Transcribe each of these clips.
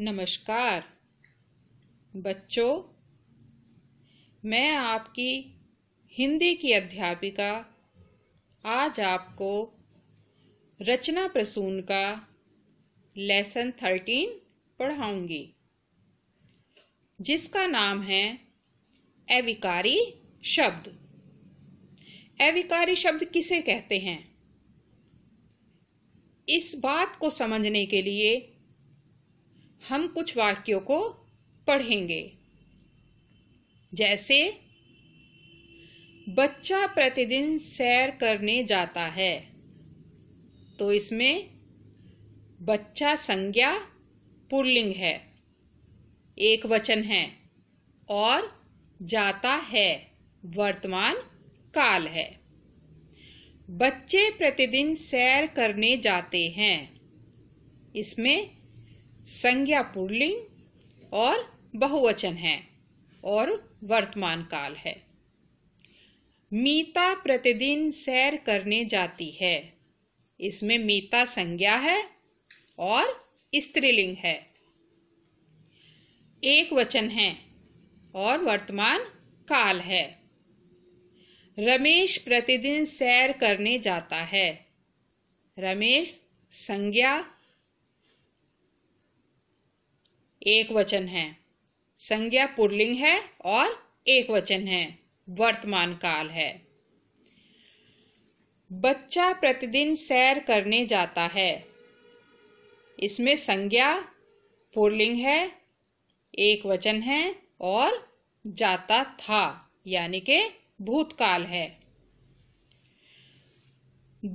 नमस्कार बच्चों मैं आपकी हिंदी की अध्यापिका आज आपको रचना प्रसून का लेसन थर्टीन पढ़ाऊंगी जिसका नाम है अविकारी शब्द अविकारी शब्द किसे कहते हैं इस बात को समझने के लिए हम कुछ वाक्यों को पढ़ेंगे जैसे बच्चा प्रतिदिन सैर करने जाता है तो इसमें बच्चा संज्ञा पुल्लिंग है एक वचन है और जाता है वर्तमान काल है बच्चे प्रतिदिन सैर करने जाते हैं इसमें संज्ञा पुर्लिंग और बहुवचन है और वर्तमान काल है मीता प्रतिदिन सैर करने जाती है इसमें मीता संज्ञा है और स्त्रीलिंग है एक वचन है और वर्तमान काल है रमेश प्रतिदिन सैर करने जाता है रमेश संज्ञा एक वचन है संज्ञा पुरलिंग है और एक वचन है वर्तमान काल है बच्चा प्रतिदिन सैर करने जाता है इसमें संज्ञा पुरलिंग है एक वचन है और जाता था यानी के भूतकाल है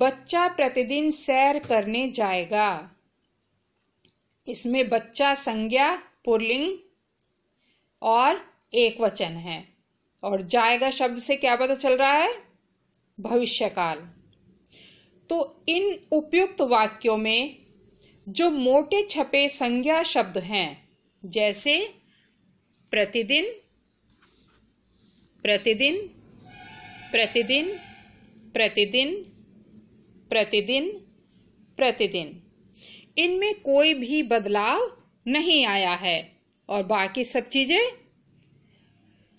बच्चा प्रतिदिन सैर करने जाएगा इसमें बच्चा संज्ञा पुरलिंग और एक वचन है और जाएगा शब्द से क्या पता चल रहा है भविष्यकाल तो इन उपयुक्त वाक्यों में जो मोटे छपे संज्ञा शब्द हैं जैसे प्रतिदिन प्रतिदिन प्रतिदिन प्रतिदिन प्रतिदिन प्रतिदिन इनमें कोई भी बदलाव नहीं आया है और बाकी सब चीजें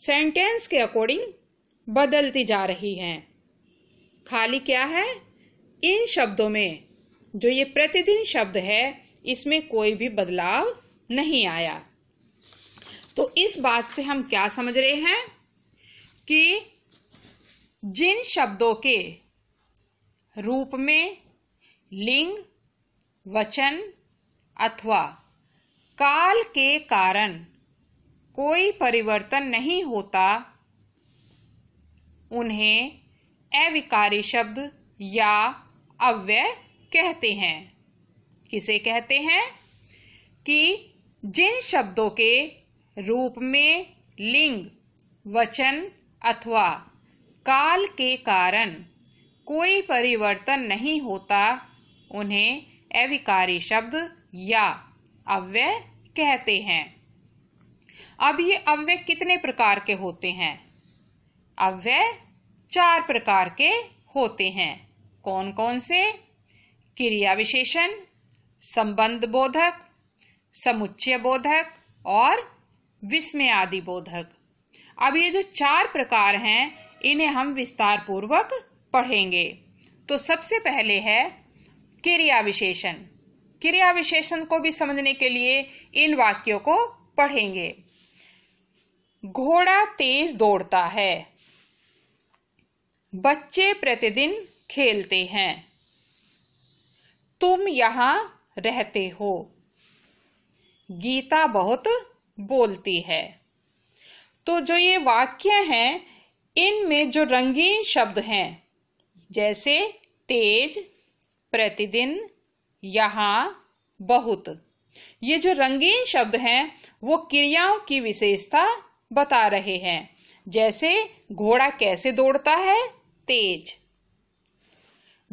सेंटेंस के अकॉर्डिंग बदलती जा रही हैं खाली क्या है इन शब्दों में जो ये प्रतिदिन शब्द है इसमें कोई भी बदलाव नहीं आया तो इस बात से हम क्या समझ रहे हैं कि जिन शब्दों के रूप में लिंग वचन अथवा काल के कारण कोई परिवर्तन नहीं होता उन्हें अविकारी शब्द या अव्यय कहते हैं किसे कहते हैं कि जिन शब्दों के रूप में लिंग वचन अथवा काल के कारण कोई परिवर्तन नहीं होता उन्हें अविकारी शब्द या अव्यय कहते हैं अब ये अव्यय कितने प्रकार के होते हैं अव्यय चार प्रकार के होते हैं कौन कौन से क्रिया विशेषण संबंध बोधक समुच्चय बोधक और विस्मय आदि बोधक अब ये जो चार प्रकार हैं इन्हें हम विस्तार पूर्वक पढ़ेंगे तो सबसे पहले है क्रिया विशेषण क्रिया विशेषण को भी समझने के लिए इन वाक्यों को पढ़ेंगे घोड़ा तेज दौड़ता है बच्चे प्रतिदिन खेलते हैं तुम यहां रहते हो गीता बहुत बोलती है तो जो ये वाक्य हैं इनमें जो रंगीन शब्द हैं जैसे तेज प्रतिदिन यहाँ बहुत ये जो रंगीन शब्द हैं वो क्रियाओं की विशेषता बता रहे हैं जैसे घोड़ा कैसे दौड़ता है तेज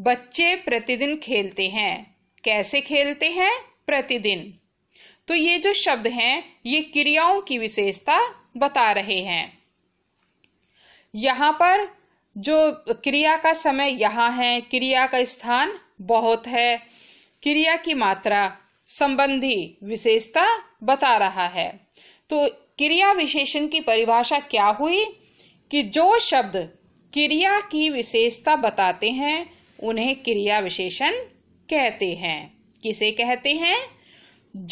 बच्चे प्रतिदिन खेलते हैं कैसे खेलते हैं प्रतिदिन तो ये जो शब्द हैं ये क्रियाओं की विशेषता बता रहे हैं यहाँ पर जो क्रिया का समय यहाँ है क्रिया का स्थान बहुत है क्रिया की मात्रा संबंधी विशेषता बता रहा है तो क्रिया विशेषण की परिभाषा क्या हुई कि जो शब्द क्रिया की विशेषता बताते हैं उन्हें क्रिया विशेषण कहते हैं किसे कहते हैं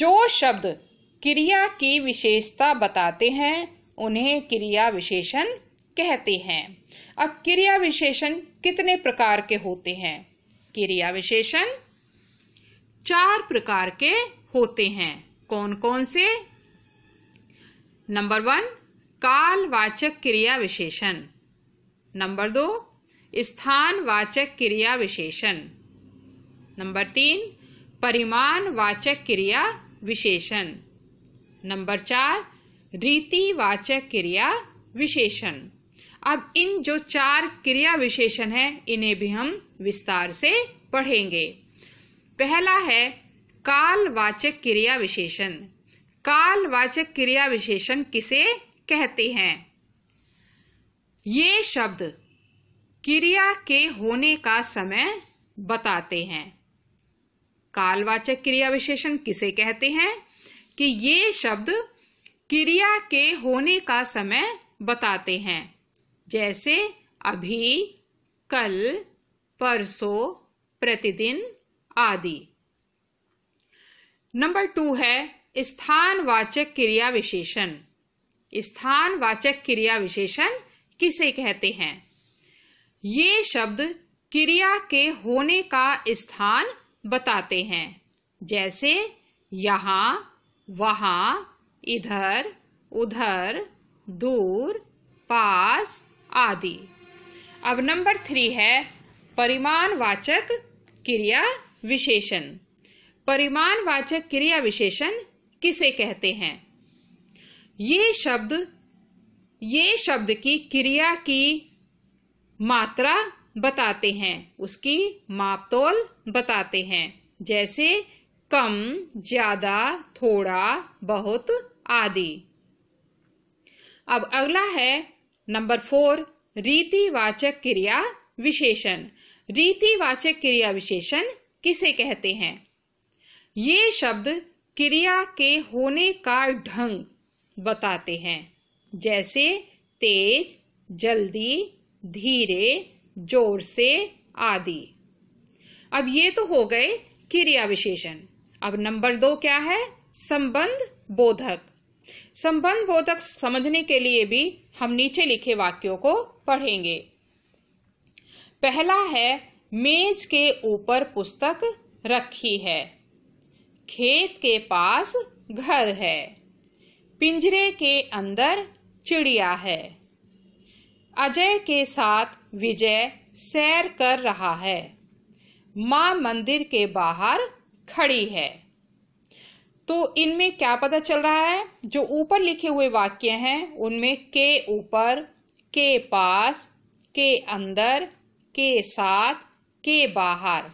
जो शब्द क्रिया की विशेषता बताते हैं उन्हें क्रिया विशेषण कहते हैं अब क्रिया विशेषण कितने प्रकार के होते हैं क्रिया विशेषण चार प्रकार के होते हैं कौन कौन से नंबर वन कालवाचक क्रिया विशेषण नंबर दो स्थानवाचक क्रिया विशेषण नंबर तीन परिमाणवाचक क्रिया विशेषण नंबर चार रीतिवाचक क्रिया विशेषण अब इन जो चार क्रिया विशेषण हैं इन्हें भी हम विस्तार से पढ़ेंगे पहला है कालवाचक क्रिया विशेषण कालवाचक क्रिया विशेषण किसे कहते हैं ये शब्द क्रिया के होने का समय बताते हैं कालवाचक क्रिया विशेषण किसे कहते हैं कि ये शब्द क्रिया के होने का समय बताते हैं जैसे अभी कल परसों प्रतिदिन आदि नंबर टू है स्थानवाचक क्रिया विशेषण स्थानवाचक क्रिया विशेषण किसे कहते हैं ये शब्द क्रिया के होने का स्थान बताते हैं जैसे यहाँ वहाँ इधर उधर दूर पास आदि अब नंबर थ्री है परिमाणवाचक क्रिया विशेषण परिमाणवाचक क्रिया विशेषण किसे कहते हैं ये शब्द ये शब्द की क्रिया की मात्रा बताते हैं उसकी मापतोल बताते हैं जैसे कम ज्यादा थोड़ा बहुत आदि अब अगला है नंबर फोर रीतिवाचक क्रिया विशेषण रीतिवाचक क्रिया विशेषण किसे कहते हैं ये शब्द क्रिया के होने का ढंग बताते हैं जैसे तेज जल्दी धीरे जोर से आदि अब ये तो हो गए क्रिया विशेषण अब नंबर दो क्या है संबंध बोधक संबंध बोधक समझने के लिए भी हम नीचे लिखे वाक्यों को पढ़ेंगे पहला है मेज के ऊपर पुस्तक रखी है खेत के पास घर है पिंजरे के अंदर चिड़िया है अजय के साथ विजय सैर कर रहा है माँ मंदिर के बाहर खड़ी है तो इनमें क्या पता चल रहा है जो ऊपर लिखे हुए वाक्य हैं उनमें के ऊपर के पास के अंदर के साथ के बाहर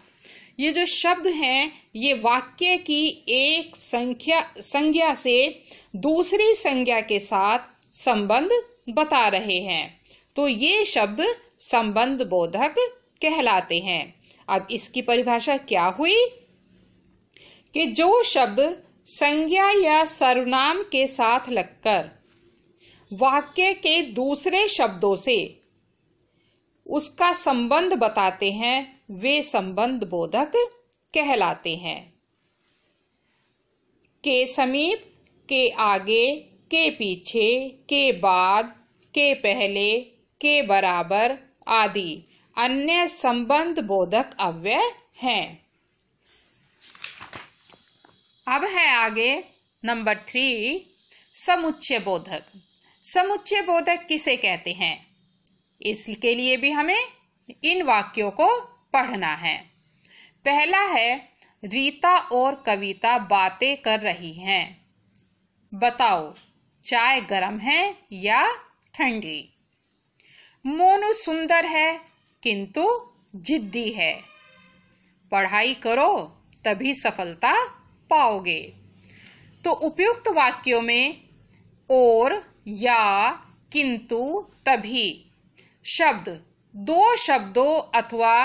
ये जो शब्द हैं ये वाक्य की एक संख्या संज्ञा से दूसरी संज्ञा के साथ संबंध बता रहे हैं तो ये शब्द संबंध बोधक कहलाते हैं अब इसकी परिभाषा क्या हुई कि जो शब्द संज्ञा या सर्वनाम के साथ लगकर वाक्य के दूसरे शब्दों से उसका संबंध बताते हैं वे संबंध बोधक कहलाते हैं के समीप के आगे के पीछे के बाद के पहले के बराबर आदि अन्य संबंध बोधक अव्यय हैं अब है आगे नंबर थ्री समुच्चय बोधक समुच्चय बोधक किसे कहते हैं इसके लिए भी हमें इन वाक्यों को पढ़ना है पहला है रीता और कविता बातें कर रही हैं बताओ चाय गर्म है या ठंडी मोनू सुंदर है किंतु जिद्दी है पढ़ाई करो तभी सफलता पाओगे तो उपयुक्त वाक्यों में और या किंतु तभी शब्द दो शब्दों अथवा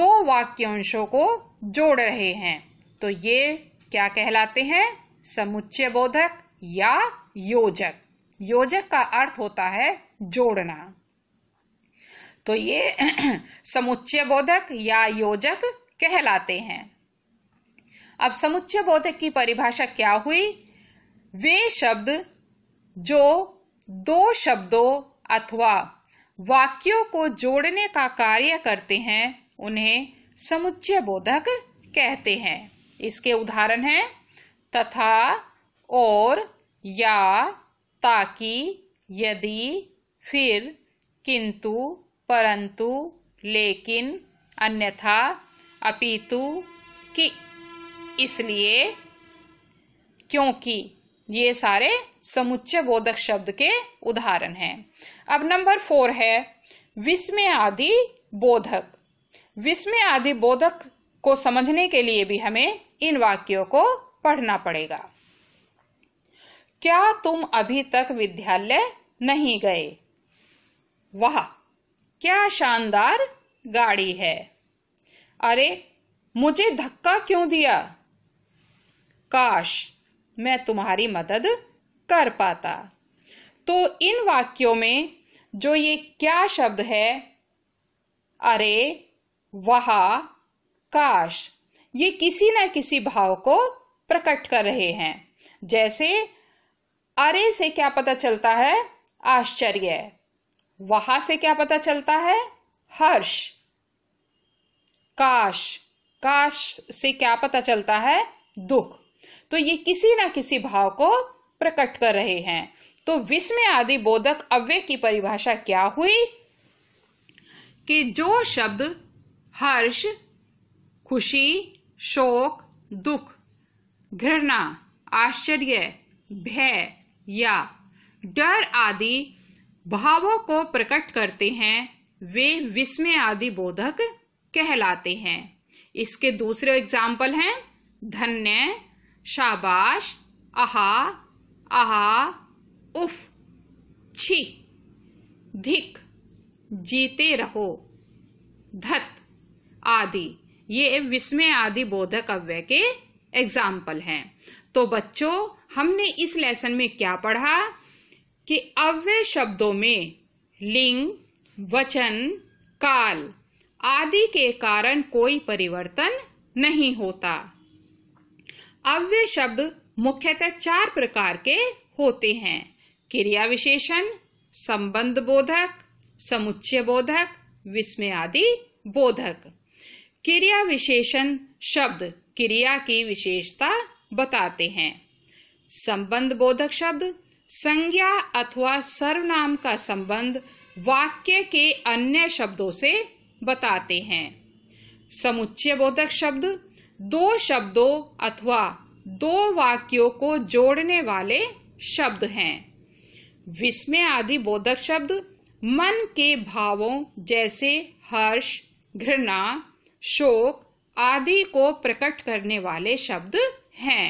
दो वाक्यांशों को जोड़ रहे हैं तो ये क्या कहलाते हैं समुच्चय बोधक या योजक योजक का अर्थ होता है जोड़ना तो ये समुच्चय बोधक या योजक कहलाते हैं अब समुच्चय बोधक की परिभाषा क्या हुई वे शब्द जो दो शब्दों अथवा वाक्यों को जोड़ने का कार्य करते हैं उन्हें समुच्चय बोधक कहते हैं इसके उदाहरण हैं तथा और या ताकि यदि फिर किंतु परंतु लेकिन अन्यथा अपितु कि इसलिए क्योंकि ये सारे समुच्चय बोधक शब्द के उदाहरण हैं अब नंबर फोर है विस्मय आदि बोधक विस्मय आदि बोधक को समझने के लिए भी हमें इन वाक्यों को पढ़ना पड़ेगा क्या तुम अभी तक विद्यालय नहीं गए वाह क्या शानदार गाड़ी है अरे मुझे धक्का क्यों दिया काश मैं तुम्हारी मदद कर पाता तो इन वाक्यों में जो ये क्या शब्द है अरे वाह काश ये किसी न किसी भाव को प्रकट कर रहे हैं जैसे अरे से क्या पता चलता है आश्चर्य वहां से क्या पता चलता है हर्ष काश काश से क्या पता चलता है दुख तो ये किसी ना किसी भाव को प्रकट कर रहे हैं तो विस्मय आदि बोधक अव्यय की परिभाषा क्या हुई कि जो शब्द हर्ष खुशी शोक दुख घृणा आश्चर्य भय या डर आदि भावों को प्रकट करते हैं वे विस्मय आदि बोधक कहलाते हैं इसके दूसरे एग्जाम्पल हैं धन्य शाबाश आहा आहा उफ छी धिक जीते रहो धत आदि ये विस्मय आदि बोधक अव्यय के एग्जाम्पल हैं तो बच्चों हमने इस लेसन में क्या पढ़ा कि अव्यय शब्दों में लिंग वचन काल आदि के कारण कोई परिवर्तन नहीं होता अव्य शब्द मुख्यतः चार प्रकार के होते हैं क्रिया विशेषण संबंध बोधक समुच्चय बोधक विस्मय आदि बोधक क्रिया विशेषण शब्द क्रिया की विशेषता बताते हैं संबंध बोधक शब्द संज्ञा अथवा सर्वनाम का संबंध वाक्य के अन्य शब्दों से बताते हैं समुच्चय बोधक शब्द दो शब्दों अथवा दो वाक्यों को जोड़ने वाले शब्द हैं विस्मय आदि बोधक शब्द मन के भावों जैसे हर्ष घृणा शोक आदि को प्रकट करने वाले शब्द हैं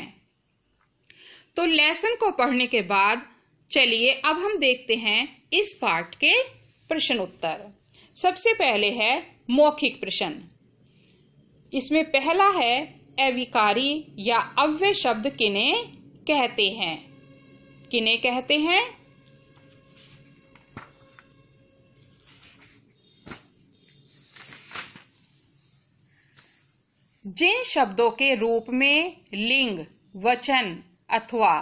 तो लेसन को पढ़ने के बाद चलिए अब हम देखते हैं इस पाठ के प्रश्न उत्तर सबसे पहले है मौखिक प्रश्न इसमें पहला है अविकारी या अव्य शब्द किने कहते हैं किने कहते हैं जिन शब्दों के रूप में लिंग वचन अथवा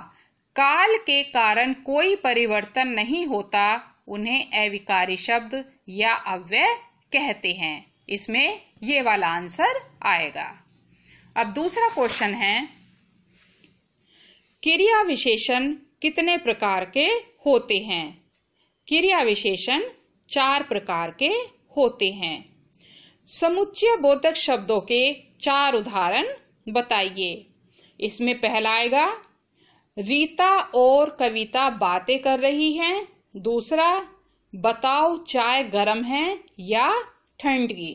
काल के कारण कोई परिवर्तन नहीं होता उन्हें अविकारी शब्द या अव्यय कहते हैं इसमें ये वाला आंसर आएगा अब दूसरा क्वेश्चन है क्रिया विशेषण कितने प्रकार के होते हैं क्रिया विशेषण चार प्रकार के होते हैं समुच्चय बोधक शब्दों के चार उदाहरण बताइए इसमें पहला आएगा रीता और कविता बातें कर रही हैं दूसरा बताओ चाय गर्म है या ठंडगी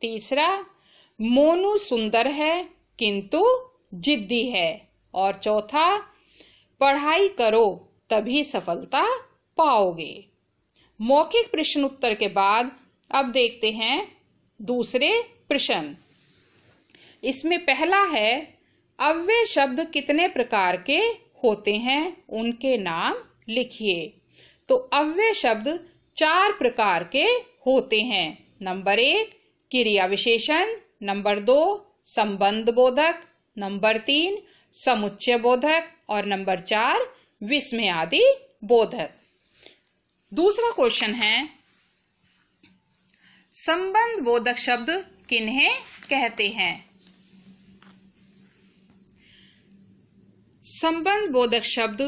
तीसरा मोनू सुंदर है किंतु जिद्दी है और चौथा पढ़ाई करो तभी सफलता पाओगे मौखिक प्रश्न उत्तर के बाद अब देखते हैं दूसरे प्रश्न इसमें पहला है अव्य शब्द कितने प्रकार के होते हैं उनके नाम लिखिए तो अव्य शब्द चार प्रकार के होते हैं नंबर एक क्रिया विशेषण नंबर दो संबंध बोधक नंबर तीन समुच्चय बोधक और नंबर चार विस्मय आदि बोधक दूसरा क्वेश्चन है संबंध बोधक शब्द किन्हें कहते हैं संबंध बोधक शब्द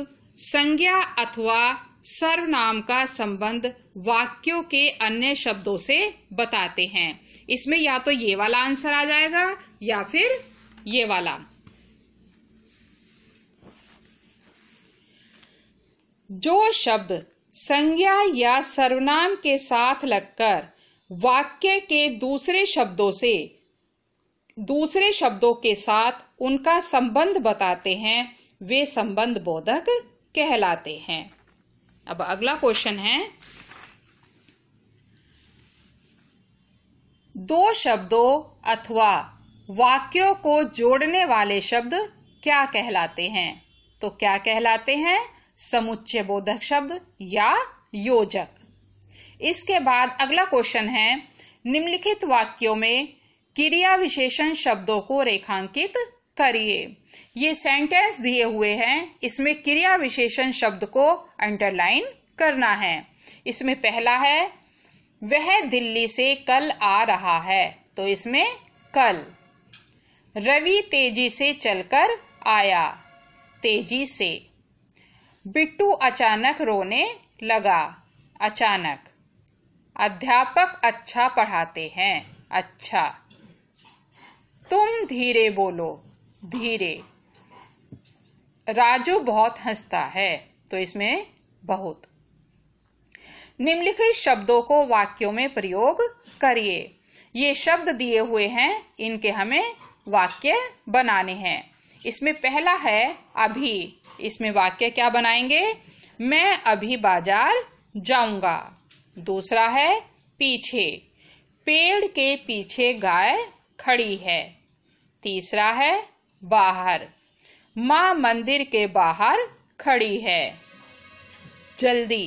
संज्ञा अथवा सर्वनाम का संबंध वाक्यों के अन्य शब्दों से बताते हैं इसमें या तो ये वाला आंसर आ जाएगा या फिर ये वाला जो शब्द संज्ञा या सर्वनाम के साथ लगकर वाक्य के दूसरे शब्दों से दूसरे शब्दों के साथ उनका संबंध बताते हैं वे संबंध बोधक कहलाते हैं अब अगला क्वेश्चन है दो शब्दों अथवा वाक्यों को जोड़ने वाले शब्द क्या कहलाते हैं तो क्या कहलाते हैं समुच्चय बोधक शब्द या योजक इसके बाद अगला क्वेश्चन है निम्नलिखित वाक्यों में क्रिया विशेषण शब्दों को रेखांकित करिए ये सेंटेंस दिए हुए हैं इसमें क्रिया विशेषण शब्द को अंडरलाइन करना है इसमें पहला है वह दिल्ली से कल आ रहा है तो इसमें कल रवि तेजी से चलकर आया तेजी से बिट्टू अचानक रोने लगा अचानक अध्यापक अच्छा पढ़ाते हैं अच्छा तुम धीरे बोलो धीरे राजू बहुत हंसता है तो इसमें बहुत निम्नलिखित शब्दों को वाक्यों में प्रयोग करिए ये शब्द दिए हुए हैं इनके हमें वाक्य बनाने हैं इसमें पहला है अभी इसमें वाक्य क्या बनाएंगे मैं अभी बाजार जाऊंगा दूसरा है पीछे पेड़ के पीछे गाय खड़ी है तीसरा है बाहर माँ मंदिर के बाहर खड़ी है जल्दी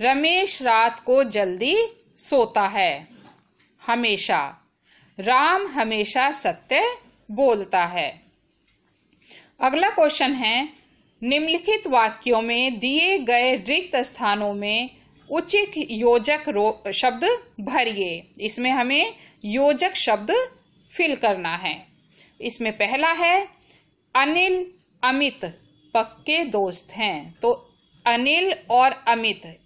रमेश रात को जल्दी सोता है हमेशा राम हमेशा सत्य बोलता है अगला क्वेश्चन है निम्नलिखित वाक्यों में दिए गए रिक्त स्थानों में उचित योजक शब्द भरिए इसमें हमें योजक शब्द फिल करना है इसमें पहला है अनिल अमित पक्के दोस्त हैं तो अनिल और अमित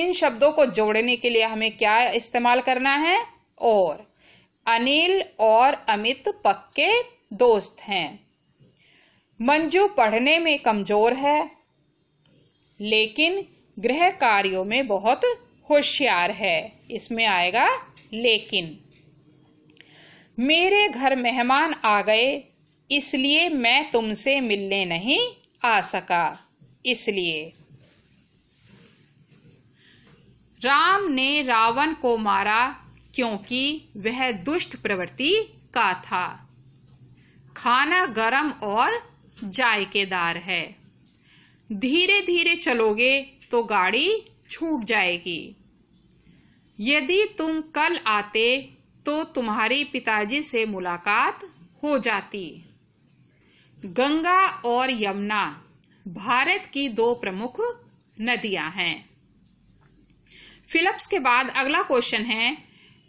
इन शब्दों को जोड़ने के लिए हमें क्या इस्तेमाल करना है और अनिल और अमित पक्के दोस्त हैं मंजू पढ़ने में कमजोर है लेकिन गृह कार्यों में बहुत होशियार है इसमें आएगा लेकिन मेरे घर मेहमान आ गए इसलिए मैं तुमसे मिलने नहीं आ सका इसलिए राम ने रावण को मारा क्योंकि वह दुष्ट प्रवृत्ति का था खाना गरम और जायकेदार है धीरे धीरे चलोगे तो गाड़ी छूट जाएगी यदि तुम कल आते तो तुम्हारी पिताजी से मुलाकात हो जाती गंगा और यमुना भारत की दो प्रमुख नदियां हैं फिलिप्स के बाद अगला क्वेश्चन है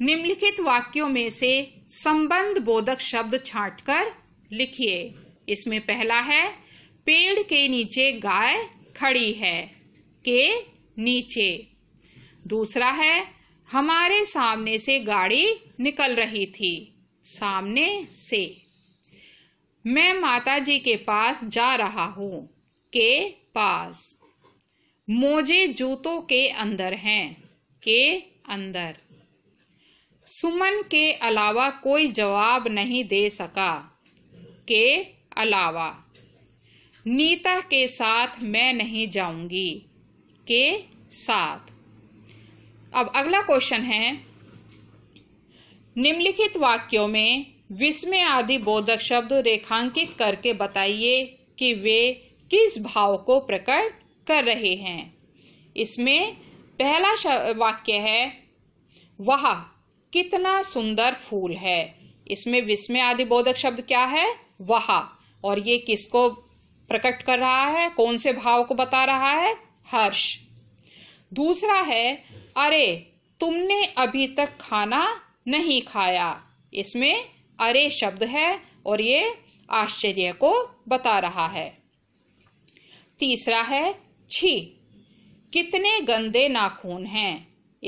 निम्नलिखित वाक्यों में से संबंध बोधक शब्द छांटकर लिखिए इसमें पहला है पेड़ के नीचे गाय खड़ी है के नीचे दूसरा है हमारे सामने से गाड़ी निकल रही थी सामने से मैं माता जी के पास जा रहा हूँ के पास मोजे जूतों के अंदर हैं के अंदर सुमन के अलावा कोई जवाब नहीं दे सका के अलावा नीता के साथ मैं नहीं जाऊंगी के साथ अब अगला क्वेश्चन है निम्नलिखित वाक्यों में विस्मय आदि बोधक शब्द रेखांकित करके बताइए कि वे किस भाव को प्रकट कर रहे हैं इसमें पहला वाक्य है वह कितना सुंदर फूल है इसमें विस्मय आदि बोधक शब्द क्या है वह और ये किसको प्रकट कर रहा है कौन से भाव को बता रहा है हर्ष दूसरा है अरे तुमने अभी तक खाना नहीं खाया इसमें अरे शब्द है और ये आश्चर्य को बता रहा है तीसरा है छी कितने गंदे नाखून हैं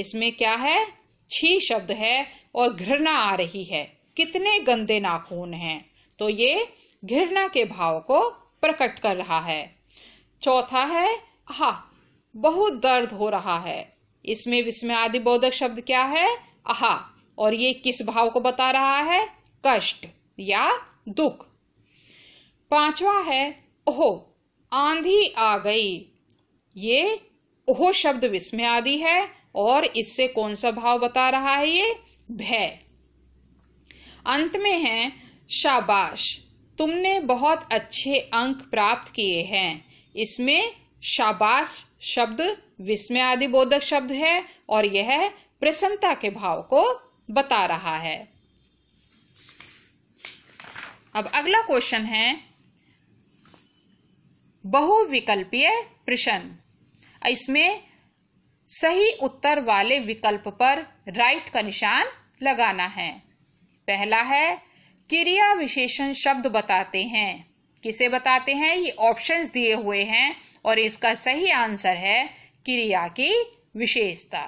इसमें क्या है छी शब्द है और घृणा आ रही है कितने गंदे नाखून हैं तो ये घृणा के भाव को प्रकट कर रहा है चौथा है हा बहुत दर्द हो रहा है इसमें विस्मय आदि बोधक शब्द क्या है आहा और ये किस भाव को बता रहा है कष्ट या दुख पांचवा है ओहो आंधी आ गई ये ओह शब्द विस्मय आदि है और इससे कौन सा भाव बता रहा है ये भय अंत में है शाबाश तुमने बहुत अच्छे अंक प्राप्त किए हैं इसमें शाबाश शब्द विस्मय आदि बोधक शब्द है और यह प्रसन्नता के भाव को बता रहा है अब अगला क्वेश्चन है बहुविकल्पीय प्रश्न इसमें सही उत्तर वाले विकल्प पर राइट का निशान लगाना है पहला है क्रिया विशेषण शब्द बताते हैं किसे बताते हैं ये ऑप्शंस दिए हुए हैं और इसका सही आंसर है क्रिया की विशेषता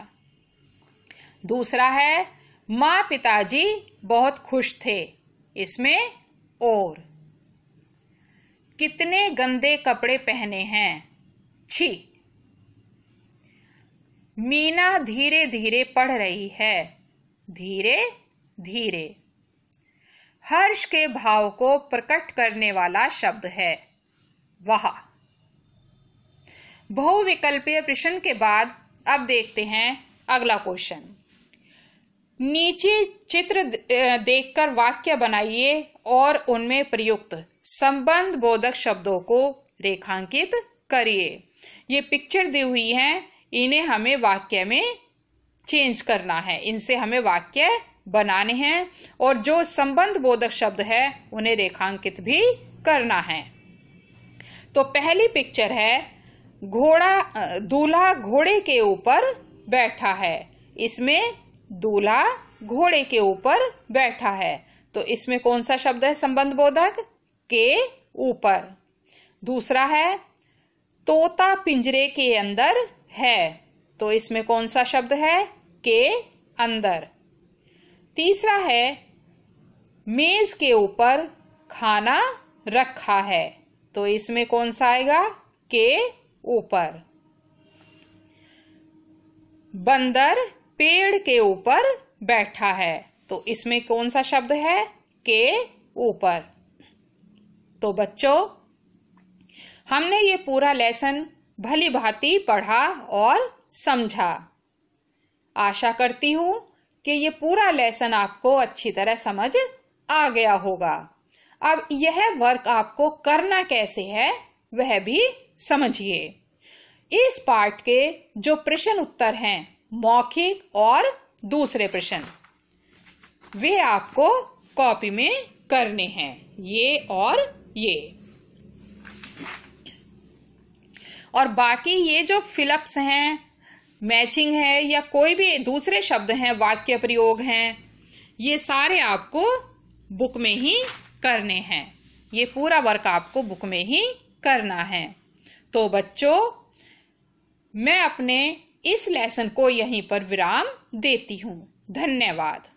दूसरा है माँ पिताजी बहुत खुश थे इसमें और कितने गंदे कपड़े पहने हैं छी मीना धीरे धीरे पढ़ रही है धीरे धीरे हर्ष के भाव को प्रकट करने वाला शब्द है वह बहुविकल्पीय प्रश्न के बाद अब देखते हैं अगला क्वेश्चन नीचे चित्र देखकर वाक्य बनाइए और उनमें प्रयुक्त संबंध बोधक शब्दों को रेखांकित करिए ये पिक्चर दी हुई है इन्हें हमें वाक्य में चेंज करना है इनसे हमें वाक्य बनाने हैं और जो संबंध बोधक शब्द है उन्हें रेखांकित भी करना है तो पहली पिक्चर है घोड़ा दूल्हा घोड़े के ऊपर बैठा है इसमें दूल्हा घोड़े के ऊपर बैठा है तो इसमें कौन सा शब्द है संबंध बोधक के ऊपर दूसरा है तोता पिंजरे के अंदर है तो इसमें कौन सा शब्द है के अंदर तीसरा है मेज के ऊपर खाना रखा है तो इसमें कौन सा आएगा के ऊपर बंदर पेड़ के ऊपर बैठा है तो इसमें कौन सा शब्द है के ऊपर तो बच्चों हमने ये पूरा लेसन भली भांति पढ़ा और समझा आशा करती हूँ कि ये पूरा लेसन आपको अच्छी तरह समझ आ गया होगा अब यह वर्क आपको करना कैसे है वह भी समझिए इस पार्ट के जो प्रश्न उत्तर हैं मौखिक और दूसरे प्रश्न वे आपको कॉपी में करने हैं ये और ये और बाकी ये जो फिलअप्स हैं मैचिंग है या कोई भी दूसरे शब्द हैं वाक्य प्रयोग हैं ये सारे आपको बुक में ही करने हैं ये पूरा वर्क आपको बुक में ही करना है तो बच्चों मैं अपने इस लेसन को यहीं पर विराम देती हूँ धन्यवाद